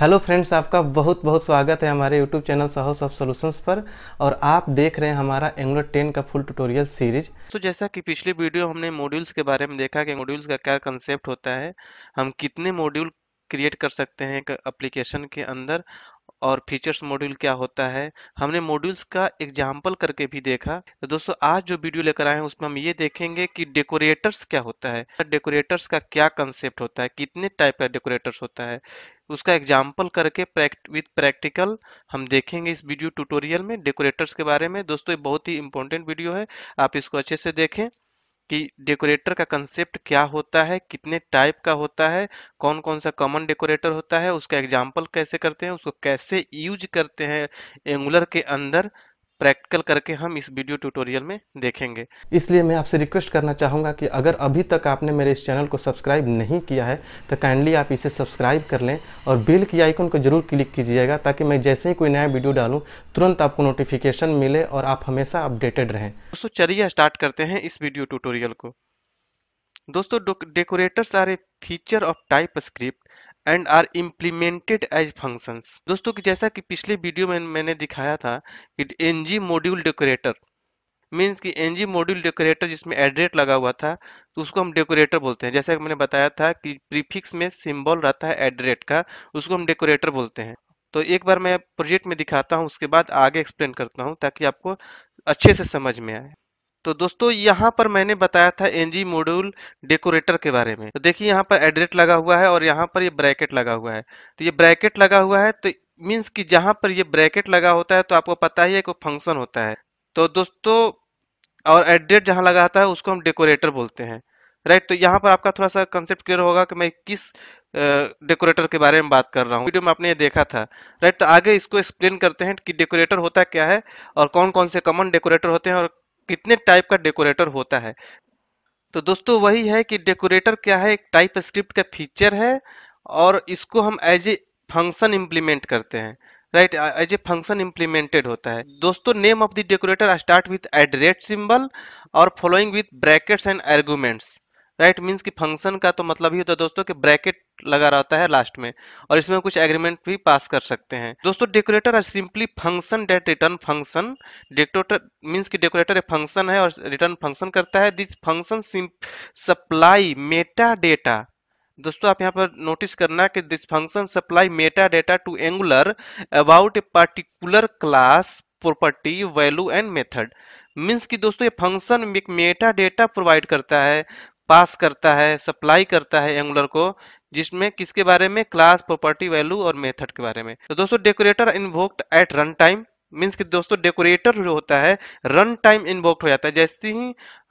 Hello friends आपका बहुत बहुत स्वागत है हमारे YouTube channel Sahas of solutions पर और आप देख रहे हैं हमारा एंगुलर 10 का फुल ट्यूटोरियल सीरीज तो जैसा कि पिछले वीडियो हमने मॉड्यूल्स के बारे में देखा कि मॉड्यूल्स का क्या कंसेप्ट होता है हम कितने मॉड्यूल क्रिएट कर सकते हैं अप्लीकेशन के अंदर और फीचर्स मॉड्यूल क्या होता है हमने मॉड्यूल्स का एग्जाम्पल करके भी देखा तो दोस्तों आज जो वीडियो लेकर आए हैं उसमें हम ये देखेंगे कि डेकोरेटर्स क्या होता है डेकोरेटर्स का क्या कंसेप्ट होता है कितने टाइप का डेकोरेटर्स होता है उसका एग्जाम्पल करके प्रैक्ट विथ प्रैक्टिकल हम देखेंगे इस वीडियो ट्यूटोरियल में डेकोरेटर्स के बारे में दोस्तों ये बहुत ही इंपॉर्टेंट वीडियो है आप इसको अच्छे से देखें कि डेकोरेटर का कंसेप्ट क्या होता है कितने टाइप का होता है कौन कौन सा कॉमन डेकोरेटर होता है उसका एग्जाम्पल कैसे करते हैं उसको कैसे यूज करते हैं एंगुलर के अंदर प्रैक्टिकल करके हम इस वीडियो ट्यूटोरियल में देखेंगे इसलिए मैं आपसे रिक्वेस्ट करना चाहूँगा कि अगर अभी तक आपने मेरे इस चैनल को सब्सक्राइब नहीं किया है तो काइंडली आप इसे सब्सक्राइब कर लें और बेल की आइकन को जरूर क्लिक कीजिएगा ताकि मैं जैसे ही कोई नया वीडियो डालूँ तुरंत आपको नोटिफिकेशन मिले और आप हमेशा अपडेटेड रहें दोस्तों चलिए स्टार्ट करते हैं इस वीडियो ट्यूटोरियल को दोस्तों decorators are a feature of TypeScript and are implemented as function दोस्तों कि जैसा कि पिछले वीडियो में मैंने दिखाया था कि N G module decorator means कि एन जी मॉड्यूल डेकोरेटर जिसमें एड्रेट लगा हुआ था तो उसको हम डेकोरेटर बोलते हैं जैसा कि मैंने बताया था कि प्रीफिक्स में सिंबल रहता है एड्रेट का उसको हम डेकोरेटर बोलते हैं तो एक बार मैं प्रोजेक्ट में दिखाता हूँ उसके बाद आगे एक्सप्लेन करता हूँ ताकि आपको अच्छे से समझ में आए तो दोस्तों यहाँ पर मैंने बताया था एनजी मॉड्यूल डेकोरेटर के बारे में तो देखिए यहाँ पर एड्रेट लगा हुआ है और यहाँ पर ये यह ब्रैकेट लगा हुआ है तो ये ब्रैकेट लगा हुआ है तो मीन्स कि जहाँ पर ये ब्रैकेट लगा होता है तो आपको पता ही है कोई फंक्शन होता है तो दोस्तों और एड्रेट जहाँ लगाता है उसको हम डेकोरेटर बोलते हैं राइट तो यहाँ पर आपका थोड़ा सा कंसेप्ट क्लियर होगा कि मैं किस डेकोरेटर के बारे में बात कर रहा हूँ वीडियो में आपने ये देखा था राइट तो आगे इसको एक्सप्लेन करते हैं कि डेकोरेटर होता क्या है और कौन कौन से कॉमन डेकोरेटर होते हैं और कितने टाइप का डेकोरेटर होता है तो दोस्तों वही है कि डेकोरेटर क्या है एक टाइप स्क्रिप्ट का फीचर है और इसको हम एज ए फंक्शन इम्प्लीमेंट करते हैं right as a function implemented होता है दोस्तों name of the decorator start with at rate symbol और following with brackets and arguments right means कि फंक्शन का तो मतलब ही होता है दोस्तों कि ब्रैकेट लगा रहता है लास्ट में और इसमें कुछ एग्रीमेंट भी पास कर सकते हैं दोस्तों decorator are simply function that return function decorator means कि डेकोरेटर एक फंक्शन है और रिटर्न फंक्शन करता है this function supply meta data दोस्तों आप यहाँ पर नोटिस करना कि this function supply meta data to Angular about a particular class property value and method means कि दोस्तों ये फंक्शन एक मेटा डेटा प्रोवाइड करता है पास करता है सप्लाई करता है एंगुलर को जिसमें किसके बारे में क्लास प्रॉपर्टी वैल्यू और मेथड के बारे में तो दोस्तों decorator invoked at run time means कि दोस्तों डेकोरेटर जो होता है रन टाइम इन्वोक्ट हो जाता है जैसे ही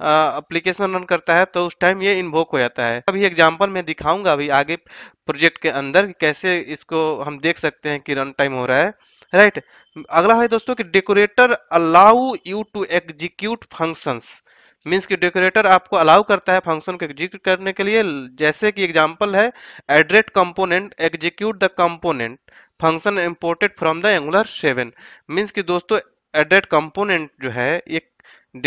एप्लीकेशन रन करता है तो उस टाइम ये इन्वोक हो जाता है अभी एग्जांपल मैं दिखाऊंगा अभी आगे प्रोजेक्ट के अंदर कैसे इसको हम देख सकते हैं कि रन टाइम हो रहा है राइट right. अगला है दोस्तों कि decorator allow you to execute functions means कि डेकोरेटर आपको अलाउ करता है फंक्शन को एग्जीक्यूट करने के लिए जैसे कि एग्जाम्पल है एड्रेट component execute the component function imported from the Angular seven means कि दोस्तों एड्रेट कंपोनेंट जो है एक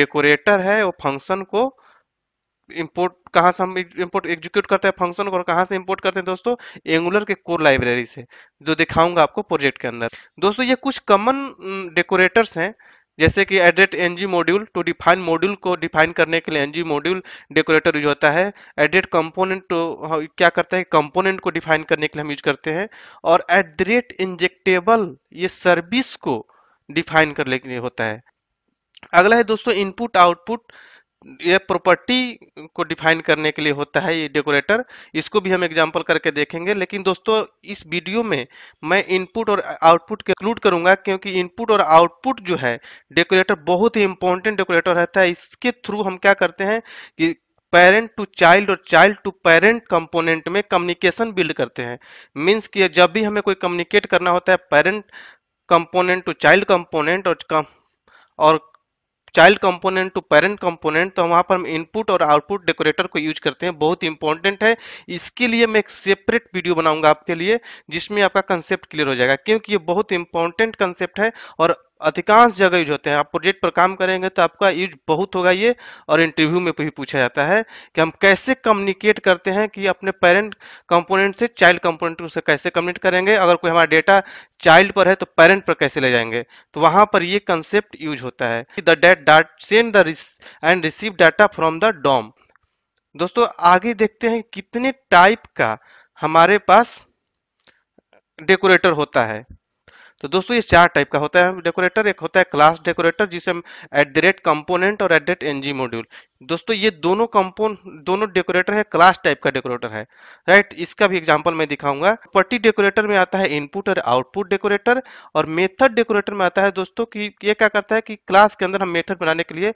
डेकोरेटर है वो फंक्शन को इम्पोर्ट कहाँ से हम इम्पोर्ट एग्जीक्यूट करते हैं फंक्शन को और कहाँ से इम्पोर्ट करते हैं दोस्तों एंगुलर के कोर लाइब्रेरी से जो दिखाऊंगा आपको प्रोजेक्ट के अंदर दोस्तों ये कुछ कॉमन डेकोरेटर्स हैं जैसे कि एडिट N G module to define module को डिफाइन करने के लिए एनजी मॉड्यूल डेकोरेटर यूज होता है एडिट कंपोनेंट तो क्या करता है कंपोनेंट को डिफाइन करने के लिए हम यूज करते हैं और एट द रेट इंजेक्टेबल ये सर्विस को डिफाइन करने के लिए होता है अगला है दोस्तों इनपुट आउटपुट ये प्रॉपर्टी को डिफाइन करने के लिए होता है ये डेकोरेटर इसको भी हम एग्जाम्पल करके देखेंगे लेकिन दोस्तों इस वीडियो में मैं इनपुट और आउटपुट के इंक्लूड करूंगा क्योंकि इनपुट और आउटपुट जो है डेकोरेटर बहुत ही इंपॉर्टेंट डेकोरेटर रहता है इसके थ्रू हम क्या करते हैं कि पेरेंट टू चाइल्ड और चाइल्ड टू पेरेंट कंपोनेंट में कम्युनिकेशन बिल्ड करते हैं मीन्स कि जब भी हमें कोई कम्युनिकेट करना होता है parent component to child component और कम और child component to parent component तो वहां पर हम इनपुट और आउटपुट डेकोरेटर को यूज करते हैं बहुत इंपॉर्टेंट है इसके लिए मैं एक सेपरेट वीडियो बनाऊंगा आपके लिए जिसमें आपका कंसेप्ट क्लियर हो जाएगा क्योंकि ये बहुत इंपॉर्टेंट कंसेप्ट है और अधिकांश जगह यूज होते हैं आप प्रोजेक्ट पर काम करेंगे तो आपका यूज बहुत होगा ये और इंटरव्यू में भी पूछा जाता है कि हम कैसे कम्युनिकेट करते हैं कि अपने पेरेंट कंपोनेंट से चाइल्ड कंपोनेंट से कैसे कम्युनिकेट करेंगे अगर कोई हमारा डेटा चाइल्ड पर है तो पेरेंट पर कैसे ले जाएंगे तो वहां पर ये कंसेप्ट यूज होता है the data send the and receive data from the DOM दोस्तों आगे देखते हैं कितने टाइप का हमारे पास डेकोरेटर होता है तो दोस्तों ये चार टाइप का होता है डेकोरेटर एक होता है क्लास डेकोरेटर जिसे हम एट द रेट कंपोनेंट और at the rate N G module दोस्तों ये दोनों कंपोन दोनों डेकोरेटर है क्लास टाइप का डेकोरेटर है राइट इसका भी एग्जाम्पल मैं दिखाऊंगा प्रॉपर्टी डेकोरेटर में आता है इनपुट और आउटपुट डेकोरेटर और मेथड डेकोरेटर में आता है दोस्तों की ये क्या करता है कि क्लास के अंदर हम मेथड बनाने के लिए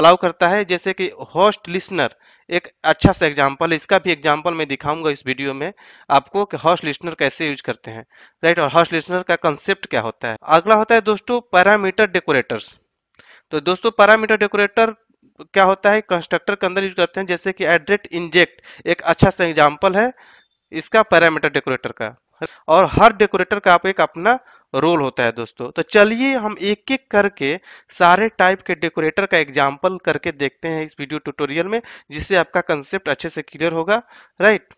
अलाउ करता है जैसे कि होस्ट लिस्नर एक अच्छा सा एग्जाम्पल इसका भी एग्जाम्पल मैं दिखाऊंगा इस वीडियो में आपको कि हॉस्ट लिस्नर कैसे यूज करते हैं राइट और हॉस्ट लिस्नर का कंसेप्ट क्या होता है अगला होता है दोस्तों पैरामीटर डेकोरेटर्स तो दोस्तों पैरामीटर डेकोरेटर क्या होता है कंस्ट्रक्टर के अंदर यूज करते हैं जैसे कि एड्रेट इंजेक्ट एक अच्छा सा एग्जाम्पल है इसका पैरामीटर डेकोरेटर का और हर डेकोरेटर का आप एक अपना रोल होता है दोस्तों तो चलिए हम एक एक करके सारे टाइप के डेकोरेटर का एग्जाम्पल करके देखते हैं इस वीडियो ट्यूटोरियल में जिससे आपका कंसेप्ट अच्छे से क्लियर होगा राइट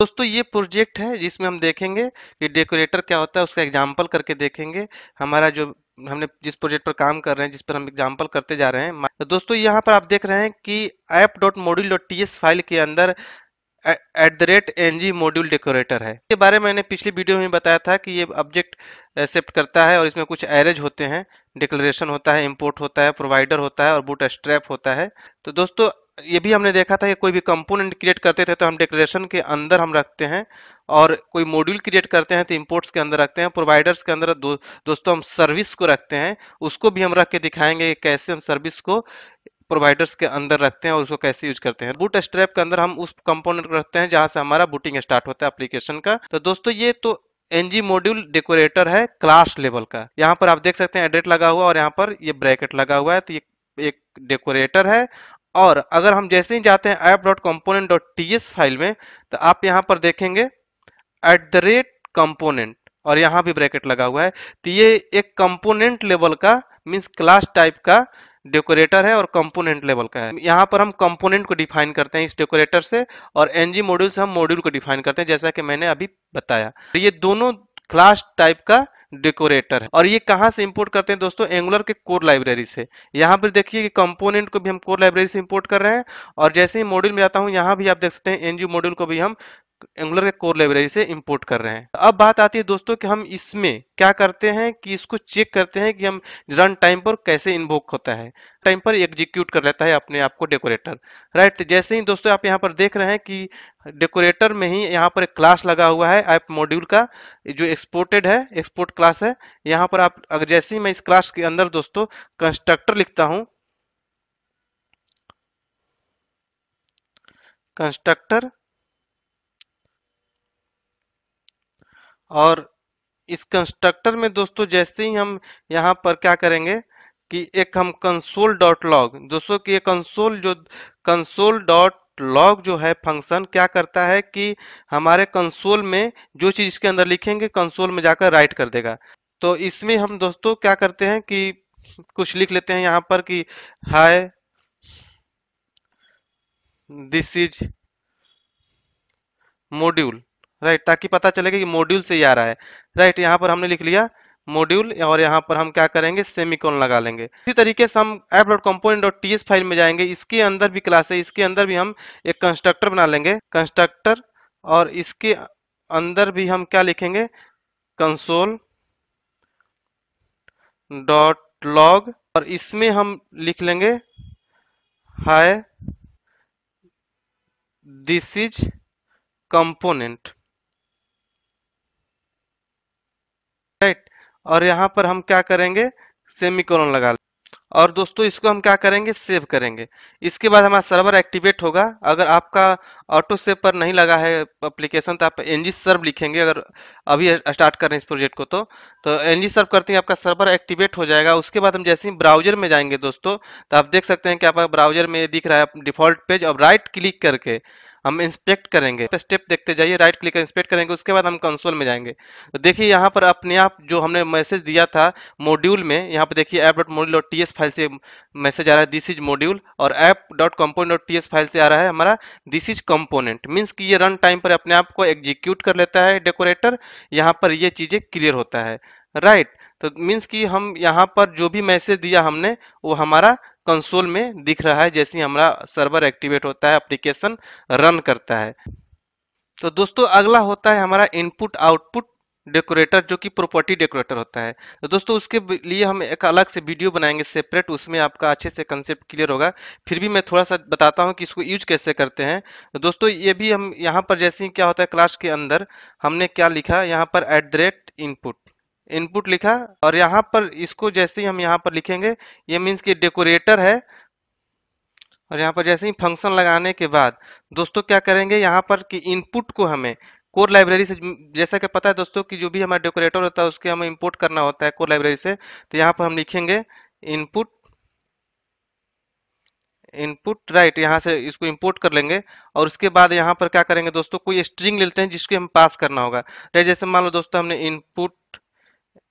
दोस्तों ये प्रोजेक्ट है जिसमें हम देखेंगे कि डेकोरेटर क्या होता है उसका एग्जाम्पल करके देखेंगे हमारा जो हमने जिस प्रोजेक्ट पर काम कर रहे हैं जिस पर हम एग्जाम्पल करते जा रहे हैं तो दोस्तों यहाँ पर आप देख रहे हैं कि app dot module dot file के अंदर at the rate N G module decorator है इसके बारे में मैंने पिछली वीडियो में बताया था कि ये ऑब्जेक्ट एक्सेप्ट करता है और इसमें कुछ एरेज होते हैं डिक्लेरेशन होता है इम्पोर्ट होता है प्रोवाइडर होता है और बूट स्ट्रैप होता है तो दोस्तों ये भी हमने देखा था कि कोई भी कंपोनेंट क्रिएट करते थे तो हम डेकोरेशन के अंदर हम रखते हैं और कोई मॉड्यूल क्रिएट करते हैं तो इम्पोर्ट्स के अंदर रखते हैं प्रोवाइडर्स के अंदर दो, दोस्तों हम सर्विस को रखते हैं उसको भी हम रख के दिखाएंगे कैसे हम सर्विस को प्रोवाइडर्स के अंदर रखते हैं और उसको कैसे यूज करते हैं बूट स्ट्रैप के अंदर हम उस कंपोनेंट को रखते हैं जहां से हमारा बूटिंग स्टार्ट होता है एप्लीकेशन का तो दोस्तों ये तो एनजी मॉड्यूल डेकोरेटर है क्लास लेवल का यहाँ पर आप देख सकते हैं एडेट लगा हुआ और यहाँ पर ये ब्रैकेट लगा हुआ है तो ये एक डेकोरेटर है और अगर हम जैसे ही जाते हैं app dot component dot T S file में तो आप यहाँ पर देखेंगे एट द रेट कंपोनेंट और यहाँ भी ब्रैकेट लगा हुआ है तो ये एक कंपोनेंट लेवल का मीन्स क्लास टाइप का डेकोरेटर है और कंपोनेंट लेवल का है यहाँ पर हम कंपोनेंट को डिफाइन करते हैं इस डेकोरेटर से और एनजी मॉड्यूल से हम मॉड्यूल को डिफाइन करते हैं जैसा कि मैंने अभी बताया तो ये दोनों क्लास टाइप का डेकोरेटर है और ये कहाँ से इंपोर्ट करते हैं दोस्तों एंगुलर के कोर लाइब्रेरी से यहाँ पर देखिए कि कंपोनेंट को भी हम कोर लाइब्रेरी से इंपोर्ट कर रहे हैं और जैसे ही मॉड्यूल में जाता हूँ यहाँ भी आप देख सकते हैं एनजी मॉड्यूल को भी हम एंगुलर के कोर लाइब्रेरी से इंपोर्ट कर रहे हैं अब बात आती है दोस्तों कि हम इसमें क्या करते हैं कि इसको चेक करते हैं कि हम रन टाइम पर कैसे इन्वोक होता है टाइम पर एग्जीक्यूट कर लेता है अपने आप को डेकोरेटर राइट जैसे ही दोस्तों आप यहाँ पर देख रहे हैं कि डेकोरेटर में ही यहाँ पर एक क्लास लगा हुआ है ऐप मॉड्यूल का जो एक्सपोर्टेड है एक्सपोर्ट क्लास है यहाँ पर आप अगर जैसे ही मैं इस क्लास के अंदर दोस्तों कंस्ट्रक्टर लिखता हूँ कंस्ट्रक्टर और इस कंस्ट्रक्टर में दोस्तों जैसे ही हम यहाँ पर क्या करेंगे कि एक हम कंसोल डॉट लॉग दोस्तों कि ये कंसोल जो कंसोल डॉट लॉग जो है फंक्शन क्या करता है कि हमारे कंसोल में जो चीज इसके अंदर लिखेंगे कंसोल में जाकर राइट कर देगा तो इसमें हम दोस्तों क्या करते हैं कि कुछ लिख लेते हैं यहाँ पर कि hi this is module right ताकि पता चले कि मॉड्यूल से ही आ रहा है राइट यहाँ पर हमने लिख लिया मॉड्यूल और यहाँ पर हम क्या करेंगे सेमिकोन लगा लेंगे इसी तरीके से हम app dot component dot T file में जाएंगे इसके अंदर भी क्लास है इसके अंदर भी हम एक कंस्ट्रक्टर बना लेंगे कंस्ट्रक्टर और इसके अंदर भी हम क्या लिखेंगे कंसोल डॉट लॉग और इसमें हम लिख लेंगे hi this is component right और यहाँ पर हम क्या करेंगे सेमी कॉलन लगा और दोस्तों इसको हम क्या करेंगे सेव करेंगे इसके बाद हमारा सर्वर एक्टिवेट होगा अगर आपका ऑटो सेव पर नहीं लगा है एप्लीकेशन तो आप एनजी सर्व लिखेंगे अगर अभी स्टार्ट कर रहे हैं इस प्रोजेक्ट को तो तो एनजी सर्व करते हैं आपका सर्वर एक्टिवेट हो जाएगा उसके बाद हम जैसे ही ब्राउजर में जाएंगे दोस्तों तो आप देख सकते हैं कि आपका ब्राउजर में दिख रहा है डिफॉल्ट पेज और राइट क्लिक करके हम इंस्पेक्ट करेंगे तो स्टेप देखते जाइए राइट क्लिक कर इंस्पेक्ट करेंगे उसके बाद हम कंसोल में जाएंगे तो देखिए यहाँ पर अपने आप जो हमने मैसेज दिया था मॉड्यूल में यहाँ पर देखिए app dot module dot T file से मैसेज आ रहा है दिस इज मॉड्यूल और app dot component dot T file से आ रहा है हमारा दिस इज कंपोनेंट मीन्स कि ये रन टाइम पर अपने आप को एग्जीक्यूट कर लेता है डेकोरेटर यहाँ पर ये चीज़ें क्लियर होता है राइट right. तो मीन्स कि हम यहाँ पर जो भी मैसेज दिया हमने वो हमारा कंसोल में दिख रहा है जैसे हमारा सर्वर एक्टिवेट होता है एप्लीकेशन रन करता है तो दोस्तों अगला होता है हमारा इनपुट आउटपुट डेकोरेटर जो कि प्रॉपर्टी डेकोरेटर होता है तो दोस्तों उसके लिए हम एक अलग से वीडियो बनाएंगे सेपरेट उसमें आपका अच्छे से कंसेप्ट क्लियर होगा फिर भी मैं थोड़ा सा बताता हूँ कि इसको यूज कैसे करते हैं तो दोस्तों ये भी हम यहाँ पर जैसे ही क्या होता है क्लास के अंदर हमने क्या लिखा यहाँ पर at the rate input input लिखा और यहाँ पर इसको जैसे ही हम यहाँ पर लिखेंगे ये मीन्स कि डेकोरेटर है और यहाँ पर जैसे ही फंक्शन लगाने के बाद दोस्तों क्या करेंगे यहाँ पर कि इनपुट को हमें कोर लाइब्रेरी से जैसा कि पता है दोस्तों कि जो भी हमारा डेकोरेटर होता है उसके हमें इम्पोर्ट करना होता है कोर लाइब्रेरी से तो यहाँ पर हम लिखेंगे इनपुट इनपुट राइट यहाँ से इसको इम्पोर्ट कर लेंगे और उसके बाद यहाँ पर क्या करेंगे दोस्तों कोई स्ट्रिंग लेते हैं जिसके हम पास करना होगा जैसे मान लो दोस्तों हमने इनपुट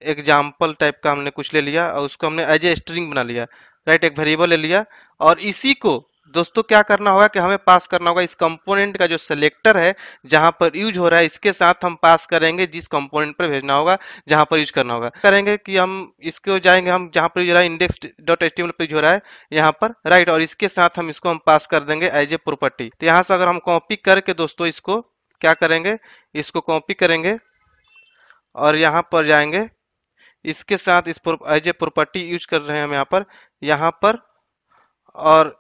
एग्जाम्पल टाइप का हमने कुछ ले लिया और उसको हमने एज ए स्ट्रिंग बना लिया राइट एक वेरिएबल ले लिया और इसी को दोस्तों क्या करना होगा कि हमें पास करना होगा इस कंपोनेंट का जो सिलेक्टर है जहां पर यूज हो रहा है इसके साथ हम पास करेंगे जिस कंपोनेंट पर भेजना होगा जहां पर यूज करना होगा करेंगे कि हम इसको जाएंगे हम जहां पर यूज हो रहा है इंडेक्स डॉट एच पर यूज हो रहा है यहाँ पर राइट और इसके साथ हम इसको हम पास कर देंगे एज ए प्रोपर्टी तो यहां से अगर हम कॉपी करके दोस्तों इसको क्या करेंगे इसको कॉपी करेंगे और यहां पर जाएंगे इसके साथ इस एज ए प्रॉपर्टी यूज कर रहे हैं हम यहाँ पर यहाँ पर और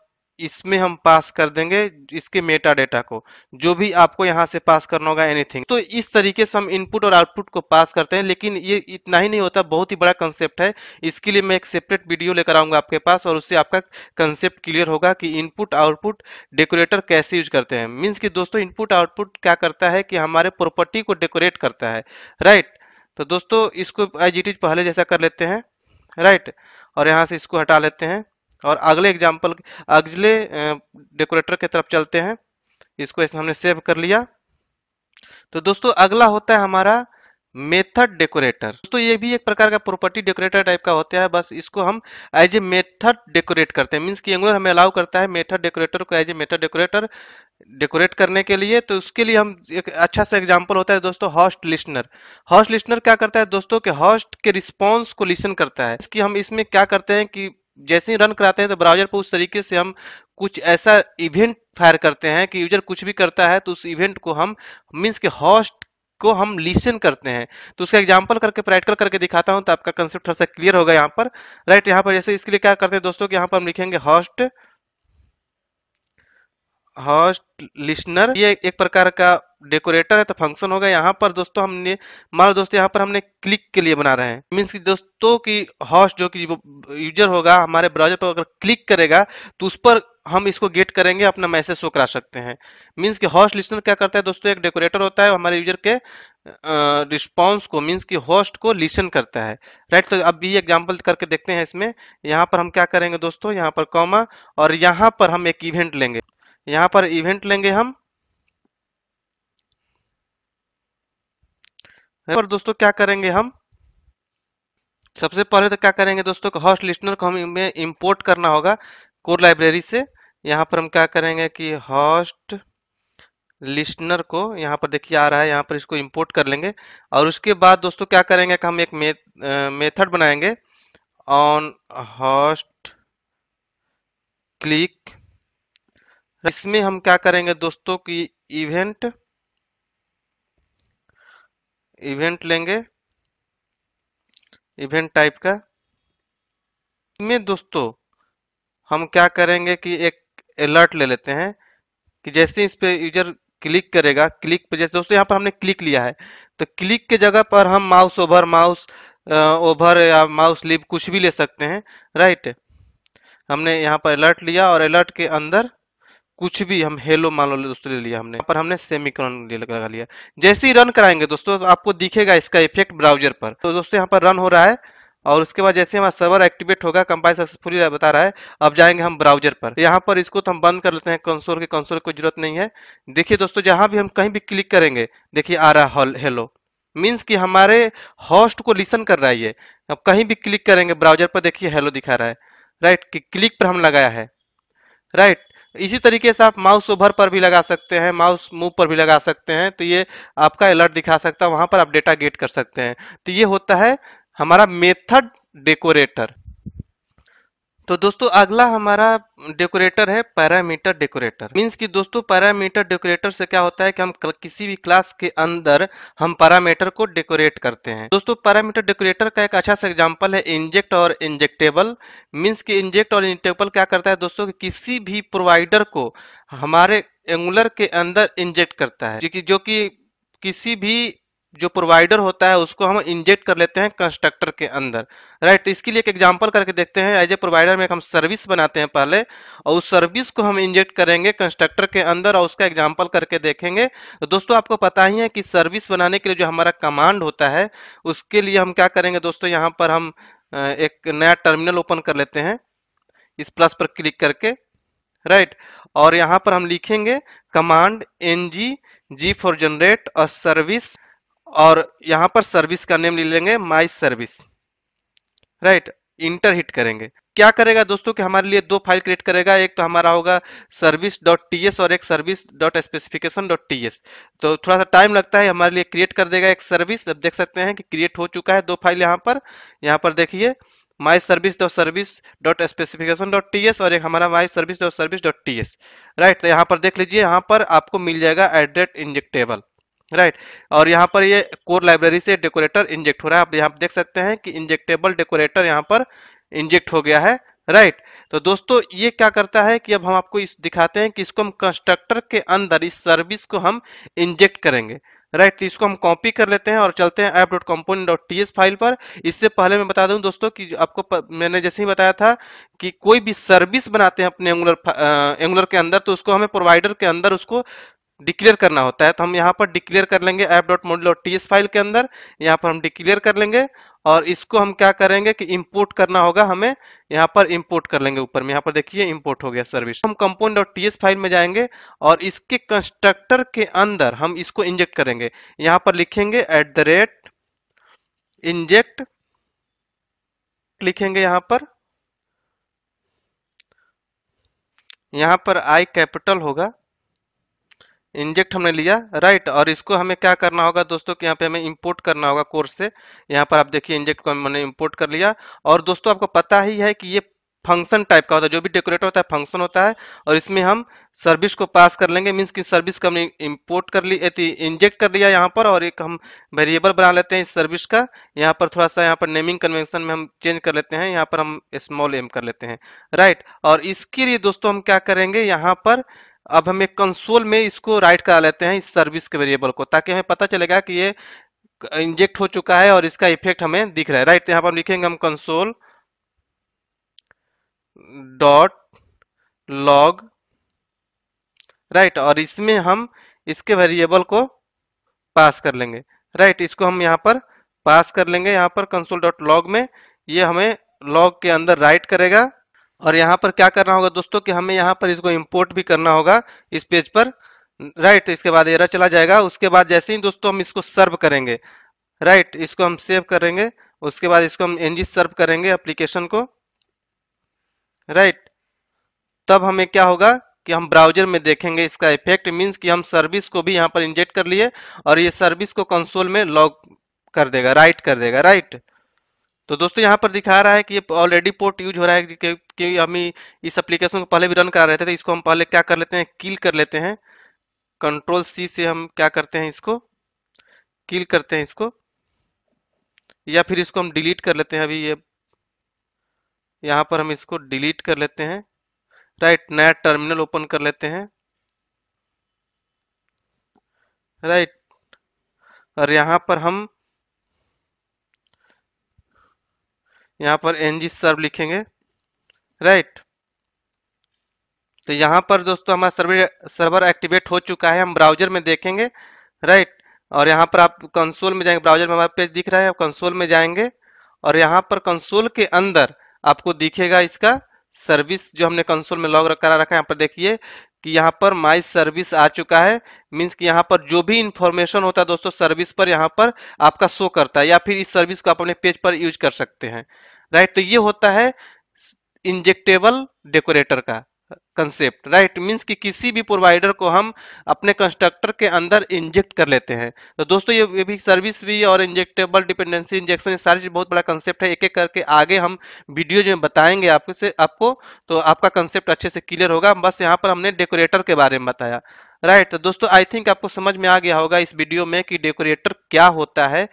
इसमें हम पास कर देंगे इसके मेटा डेटा को जो भी आपको यहाँ से पास करना होगा एनीथिंग तो इस तरीके से हम इनपुट और आउटपुट को पास करते हैं लेकिन ये इतना ही नहीं होता बहुत ही बड़ा कंसेप्ट है इसके लिए मैं एक सेपरेट वीडियो लेकर आऊंगा आपके पास और उससे आपका कंसेप्ट क्लियर होगा कि इनपुट आउटपुट डेकोरेटर कैसे यूज करते हैं मीन्स की दोस्तों इनपुट आउटपुट क्या करता है कि हमारे प्रॉपर्टी को डेकोरेट करता है राइट तो दोस्तों इसको आई पहले जैसा कर लेते हैं राइट और यहाँ से इसको हटा लेते हैं और अगले एग्जाम्पल अगले डेकोरेटर की तरफ चलते हैं इसको हमने सेव कर लिया तो दोस्तों अगला होता है हमारा मेथड डेकोरेटर तो ये भी एक प्रकार का प्रॉपर्टी डेकोरेटर टाइप का होता है बस इसको हम एज ए मेथड डेकोरेट करते हैं मीन्स कि एंगुलर हमें अलाउ करता है मेथड डेकोरेटर को as a method decorator decorate करने के लिए तो उसके लिए हम एक अच्छा सा एग्जांपल होता है दोस्तों हॉस्ट लिस्टनर हॉस्ट लिस्टनर क्या करता है दोस्तों के हॉस्ट के रिस्पॉन्स को लिसन करता है इसकी हम इसमें क्या करते हैं कि जैसे ही रन कराते हैं तो ब्राउजर पर उस तरीके से हम कुछ ऐसा इवेंट फायर करते हैं कि यूजर कुछ भी करता है तो उस इवेंट को हम मीन्स के हॉस्ट को हम लिसन करते हैं तो उसका एग्जाम्पल करके प्रैक्टिकल करके दिखाता हूं तो आपका कंसेप्ट थोड़ा सा क्लियर होगा यहाँ पर राइट यहाँ पर जैसे इसके लिए क्या करते हैं दोस्तों कि यहाँ पर हम लिखेंगे हॉस्ट हॉस्ट लिस्नर ये एक प्रकार का डेकोरेटर है तो फंक्शन होगा यहाँ पर दोस्तों हमने मान दोस्तों यहाँ पर हमने क्लिक के लिए बना रहे हैं मीन्स कि दोस्तों की हॉस्ट जो कि यूजर होगा हमारे ब्राउजर पर अगर क्लिक करेगा तो उस पर हम इसको गेट करेंगे अपना मैसेज शो करा सकते हैं मीन्स की हॉस्ट लिस्नर क्या करता है दोस्तों एक डेकोरेटर होता है हमारे यूजर के रिस्पॉन्स को मीन्स की होस्ट को लिसन करता है राइट तो अब ये एग्जाम्पल करके देखते हैं इसमें यहाँ पर हम क्या करेंगे दोस्तों यहाँ पर कॉमा और यहाँ पर हम एक इवेंट लेंगे यहां पर इवेंट लेंगे हम पर दोस्तों क्या करेंगे हम सबसे पहले तो क्या करेंगे दोस्तों हॉस्ट लिस्टनर को हमें इंपोर्ट करना होगा कोर लाइब्रेरी से यहां पर हम क्या करेंगे कि हॉस्ट लिस्टनर को यहां पर देखिए आ रहा है यहां पर इसको इंपोर्ट कर लेंगे और उसके बाद दोस्तों क्या करेंगे कि हम एक मेथड बनाएंगे ऑन हॉस्ट क्लिक इसमें हम क्या करेंगे दोस्तों कि इवेंट इवेंट लेंगे इवेंट टाइप का इसमें दोस्तों हम क्या करेंगे कि एक अलर्ट ले लेते हैं कि जैसे इस पे यूजर क्लिक करेगा क्लिक पे जैसे दोस्तों यहाँ पर हमने क्लिक लिया है तो क्लिक के जगह पर हम माउस ओवर माउस ओवर या माउस लिप कुछ भी ले सकते हैं राइट हमने यहाँ पर अलर्ट लिया और अलर्ट के अंदर कुछ भी हम हेलो मान लो दोस्तों ले लिया हमने पर हमने सेमिकॉन लगा लिया जैसे ही रन कराएंगे दोस्तों तो आपको दिखेगा इसका इफेक्ट ब्राउजर पर तो दोस्तों यहाँ पर रन हो रहा है और उसके बाद जैसे हमारा सर्वर एक्टिवेट होगा कंपाइल सक्सेसफुली बता रहा है अब जाएंगे हम ब्राउजर पर तो यहाँ पर इसको तो हम बंद कर लेते हैं कंसोल के कंसोल की जरूरत नहीं है देखिए दोस्तों जहां भी हम कहीं भी क्लिक करेंगे देखिए आ रहा है हेलो मीन्स कि हमारे होस्ट को लिसन कर रहा है ये अब कहीं भी क्लिक करेंगे ब्राउजर पर देखिए हेलो दिखा रहा है राइट कि क्लिक पर हम लगाया है राइट इसी तरीके से आप माउस ओवर पर भी लगा सकते हैं माउस मूव पर भी लगा सकते हैं तो ये आपका अलर्ट दिखा सकता है वहां पर आप डेटा गेट कर सकते हैं तो ये होता है हमारा मेथड डेकोरेटर तो दोस्तों अगला हमारा डेकोरेटर है पैरामीटर डेकोरेटर मींस कि दोस्तों पैरामीटर डेकोरेटर से क्या होता है कि हम किसी भी क्लास के अंदर हम पैरामीटर को डेकोरेट करते हैं दोस्तों पैरामीटर डेकोरेटर का एक अच्छा सा एग्जांपल है इंजेक्ट और इंजेक्टेबल मीन्स कि इंजेक्ट और इंजेक्टेबल क्या करता है दोस्तों कि किसी भी प्रोवाइडर को हमारे एंगुलर के अंदर इंजेक्ट करता है जो कि जो कि किसी भी जो प्रोवाइडर होता है उसको हम इंजेक्ट कर लेते हैं कंस्ट्रक्टर के अंदर राइट तो इसके लिए एक एग्जांपल करके देखते हैं एज ए प्रोवाइडर में हम सर्विस बनाते हैं पहले और उस सर्विस को हम इंजेक्ट करेंगे कंस्ट्रक्टर के अंदर और उसका एग्जांपल करके देखेंगे तो दोस्तों आपको पता ही है कि सर्विस बनाने के लिए जो हमारा कमांड होता है उसके लिए हम क्या करेंगे दोस्तों यहाँ पर हम एक नया टर्मिनल ओपन कर लेते हैं इस प्लस पर क्लिक करके राइट और यहाँ पर हम लिखेंगे command N G G for generate और सर्विस और यहाँ पर सर्विस का नेम ले लेंगे my service right enter hit करेंगे क्या करेगा दोस्तों कि हमारे लिए दो फाइल क्रिएट करेगा एक तो हमारा होगा सर्विस डॉट टी एस और एक service dot specification dot T S तो थोड़ा सा टाइम लगता है हमारे लिए क्रिएट कर देगा एक सर्विस अब देख सकते हैं कि क्रिएट हो चुका है दो फाइल यहाँ पर यहाँ पर देखिए my service dot service dot specification dot T S और एक हमारा my service dot service dot T S right तो यहाँ पर देख लीजिए यहाँ पर आपको मिल जाएगा एट इंजेक्टेबल राइट और यहाँ पर ये कोर लाइब्रेरी से डेकोरेटर इंजेक्ट हो रहा है आप यहाँ देख सकते हैं कि इंजेक्टेबल डेकोरेटर यहाँ पर इंजेक्ट हो गया है राइट तो दोस्तों ये क्या करता है कि अब हम आपको इस दिखाते हैं कि इसको हम कंस्ट्रक्टर के अंदर इस सर्विस को हम इंजेक्ट करेंगे राइट right, तो इसको हम कॉपी कर लेते हैं और चलते हैं app dot component dot T S file पर इससे पहले मैं बता दूं दोस्तों कि आपको प, मैंने जैसे ही बताया था कि कोई भी सर्विस बनाते हैं अपने एंगुलर एंगुलर के अंदर तो उसको हमें प्रोवाइडर के अंदर उसको डिक्लेयर करना होता है तो हम यहाँ पर डिक्लेयर कर लेंगे app dot model T file के अंदर यहाँ पर हम डिक्लेयर कर लेंगे और इसको हम क्या करेंगे कि इंपोर्ट करना होगा हमें यहाँ पर इंपोर्ट कर लेंगे ऊपर में यहाँ पर देखिए इंपोर्ट हो गया सर्विस हम कंपोन डॉट टी फाइल में जाएंगे और इसके कंस्ट्रक्टर के अंदर हम इसको इंजेक्ट करेंगे यहाँ पर लिखेंगे एट द रेट इंजेक्ट लिखेंगे यहाँ पर यहाँ पर आई कैपिटल होगा इंजेक्ट हमने लिया राइट और इसको हमें क्या करना होगा दोस्तों कि यहाँ पे हमें इंपोर्ट करना होगा कोर्स से यहाँ पर आप देखिए इंजेक्ट को हमने इंपोर्ट कर लिया और दोस्तों आपको पता ही है कि ये फंक्शन टाइप का होता है जो भी डेकोरेटर होता है फंक्शन होता है और इसमें हम सर्विस को पास कर लेंगे मीन्स की सर्विस को हमने इम्पोर्ट कर ली इंजेक्ट कर लिया यहाँ पर और एक हम वेरिएबल बना लेते हैं इस सर्विस का यहाँ पर थोड़ा सा यहाँ पर नेमिंग कन्वेंशन में हम चेंज कर लेते हैं यहाँ पर हम स्मॉल एम कर लेते हैं राइट और इसके लिए दोस्तों हम क्या करेंगे यहाँ पर अब हम एक कंसोल में इसको राइट करा लेते हैं इस सर्विस के वेरिएबल को ताकि हमें पता चलेगा कि ये इंजेक्ट हो चुका है और इसका इफेक्ट हमें दिख रहा है राइट यहाँ पर लिखेंगे हम कंसोल डॉट लॉग राइट और इसमें हम इसके वेरिएबल को पास कर लेंगे राइट इसको हम यहाँ पर पास कर लेंगे यहाँ पर कंसोल डॉट लॉग में ये हमें लॉग के अंदर राइट करेगा और यहाँ पर क्या करना होगा दोस्तों कि हमें यहाँ पर इसको इम्पोर्ट भी करना होगा इस पेज पर राइट right, इसके बाद एरर चला जाएगा उसके बाद जैसे ही दोस्तों हम इसको सर्व करेंगे राइट right, इसको हम सेव करेंगे उसके बाद इसको हम एनजी सर्व करेंगे एप्लीकेशन को राइट right, तब हमें क्या होगा कि हम ब्राउजर में देखेंगे इसका इफेक्ट मींस कि हम सर्विस को भी यहाँ पर इंजेक्ट कर लिए और ये सर्विस को कंसोल में लॉग कर देगा राइट right कर देगा राइट right? तो दोस्तों यहाँ पर दिखा रहा है कि ऑलरेडी पोर्ट यूज हो रहा है कि हम इस एप्लीकेशन को पहले भी रन करा रहे थे तो इसको हम पहले क्या कर लेते हैं किल कर लेते हैं कंट्रोल सी से हम क्या करते हैं इसको किल करते हैं इसको या फिर इसको हम डिलीट कर लेते हैं अभी ये यहाँ पर हम इसको डिलीट कर लेते हैं राइट नया टर्मिनल ओपन कर लेते हैं राइट और यहाँ पर हम यहां पर एन जी सर्व लिखेंगे राइट तो यहां पर दोस्तों हमारा सर्वर सर्वर एक्टिवेट हो चुका है हम ब्राउजर में देखेंगे राइट और यहाँ पर आप कंसोल में जाएंगे ब्राउजर में हमारा पेज दिख रहा है आप कंसोल में जाएंगे और यहाँ पर कंसोल के अंदर आपको दिखेगा इसका सर्विस जो हमने कंसोल में लॉग करा रखा है यहाँ पर देखिए कि यहाँ पर माई सर्विस आ चुका है मीन्स कि यहाँ पर जो भी इंफॉर्मेशन होता है दोस्तों सर्विस पर यहाँ पर आपका शो करता है या फिर इस सर्विस को आप अपने पेज पर यूज कर सकते हैं राइट तो ये होता है इंजेक्टेबल डेकोरेटर का कंसेप्ट राइट मींस कि किसी भी प्रोवाइडर को हम अपने कंस्ट्रक्टर के अंदर इंजेक्ट कर लेते हैं तो दोस्तों ये, ये भी सर्विस भी और इंजेक्टेबल डिपेंडेंसी इंजेक्शन ये सारी चीज बहुत बड़ा कंसेप्ट है एक एक करके आगे हम वीडियो में बताएंगे आपको से आपको तो आपका कंसेप्ट अच्छे से क्लियर होगा बस यहाँ पर हमने डेकोरेटर के बारे में बताया राइट right, तो दोस्तों आई थिंक आपको समझ में आ गया होगा इस वीडियो में कि डेकोरेटर क्या होता है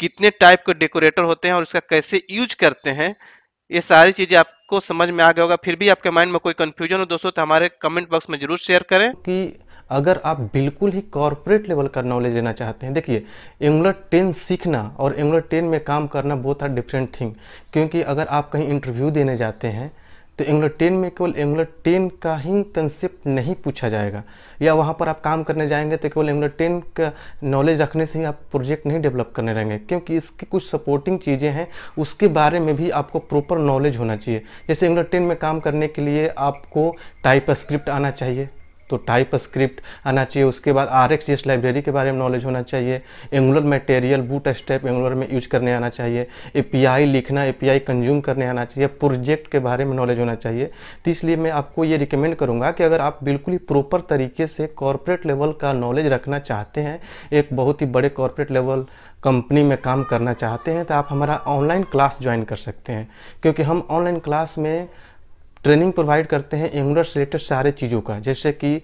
कितने टाइप के डेकोरेटर होते हैं और इसका कैसे यूज करते हैं ये सारी चीजें आपको समझ में आ गया होगा फिर भी आपके माइंड में कोई कंफ्यूजन हो दोस्तों तो हमारे कमेंट बॉक्स में जरूर शेयर करें कि अगर आप बिल्कुल ही कॉरपोरेट लेवल का नॉलेज लेना चाहते हैं देखिए एंगुलर टेन सीखना और एंगुलर टेन में काम करना बहुत आर डिफरेंट थिंग क्योंकि अगर आप कहीं इंटरव्यू देने जाते हैं तो एंगुलर टेन में केवल एंगुलर टेन का ही कंसेप्ट नहीं पूछा जाएगा या वहाँ पर आप काम करने जाएंगे तो केवल एंगुलर टेन का नॉलेज रखने से ही आप प्रोजेक्ट नहीं डेवलप करने रहेंगे क्योंकि इसकी कुछ सपोर्टिंग चीज़ें हैं उसके बारे में भी आपको प्रॉपर नॉलेज होना चाहिए जैसे एंगुलर टेन में काम करने के लिए आपको टाइप स्क्रिप्ट आना चाहिए तो टाइप स्क्रिप्ट आना चाहिए उसके बाद आर एक्स जिस लाइब्रेरी के बारे में नॉलेज होना चाहिए Angular material bootstrap Angular में यूज करने आना चाहिए ए लिखना ए कंज्यूम करने आना चाहिए प्रोजेक्ट के बारे में नॉलेज होना चाहिए तो इसलिए मैं आपको ये रिकमेंड करूँगा कि अगर आप बिल्कुल ही प्रॉपर तरीके से कॉरपोरेट लेवल का नॉलेज रखना चाहते हैं एक बहुत ही बड़े कॉरपोरेट लेवल कंपनी में काम करना चाहते हैं तो आप हमारा ऑनलाइन क्लास ज्वाइन कर सकते हैं क्योंकि हम ऑनलाइन क्लास में ट्रेनिंग प्रोवाइड करते हैं एंगुलर से रिलेटेड सारे चीज़ों का जैसे कि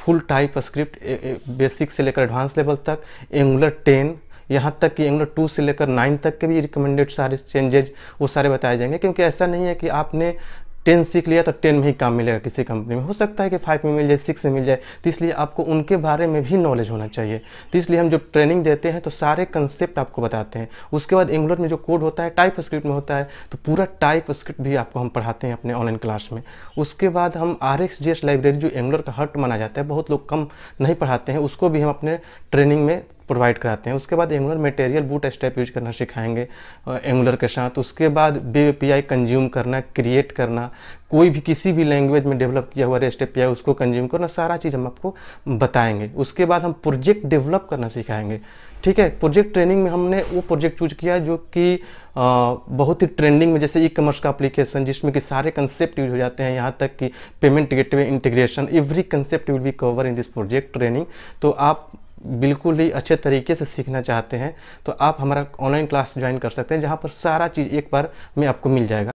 फुल टाइप स्क्रिप्ट बेसिक से लेकर एडवांस लेवल तक एंगुलर टेन यहाँ तक कि एंगुलर टू से लेकर नाइन तक के भी रिकमेंडेड सारे चेंजेज वो सारे बताए जाएंगे क्योंकि ऐसा नहीं है कि आपने टेन सीख लिया तो टेन में ही काम मिलेगा किसी कंपनी में हो सकता है कि फाइव में मिल जाए सिक्स में मिल जाए तो इसलिए आपको उनके बारे में भी नॉलेज होना चाहिए तो इसलिए हम जो ट्रेनिंग देते हैं तो सारे कंसेप्ट आपको बताते हैं उसके बाद एंगुलर में जो कोड होता है टाइप स्क्रिप्ट में होता है तो पूरा टाइप स्क्रिप्ट भी आपको हम पढ़ाते हैं अपने ऑनलाइन क्लास में उसके बाद हम आर लाइब्रेरी जो एंगुलर का हट माना जाता है बहुत लोग कम नहीं पढ़ाते हैं उसको भी हम अपने ट्रेनिंग में प्रोवाइड कराते हैं उसके बाद Angular material bootstrap use करना सिखाएंगे एंगुलर के साथ उसके बाद बी पी कंज्यूम करना क्रिएट करना कोई भी किसी भी लैंग्वेज में डेवलप किया हुआ रेस्ट पी उसको कंज्यूम करना सारा चीज़ हम आपको बताएंगे उसके बाद हम प्रोजेक्ट डेवलप करना सिखाएंगे ठीक है प्रोजेक्ट ट्रेनिंग में हमने वो प्रोजेक्ट चूज किया जो कि बहुत ही ट्रेंडिंग में जैसे ई कॉमर्स का एप्लीकेशन जिसमें कि सारे कंसेप्ट यूज हो जाते हैं यहाँ तक कि payment gateway integration every concept will be cover in this project training तो आप बिल्कुल ही अच्छे तरीके से सीखना चाहते हैं तो आप हमारा ऑनलाइन क्लास ज्वाइन कर सकते हैं जहाँ पर सारा चीज़ एक बार में आपको मिल जाएगा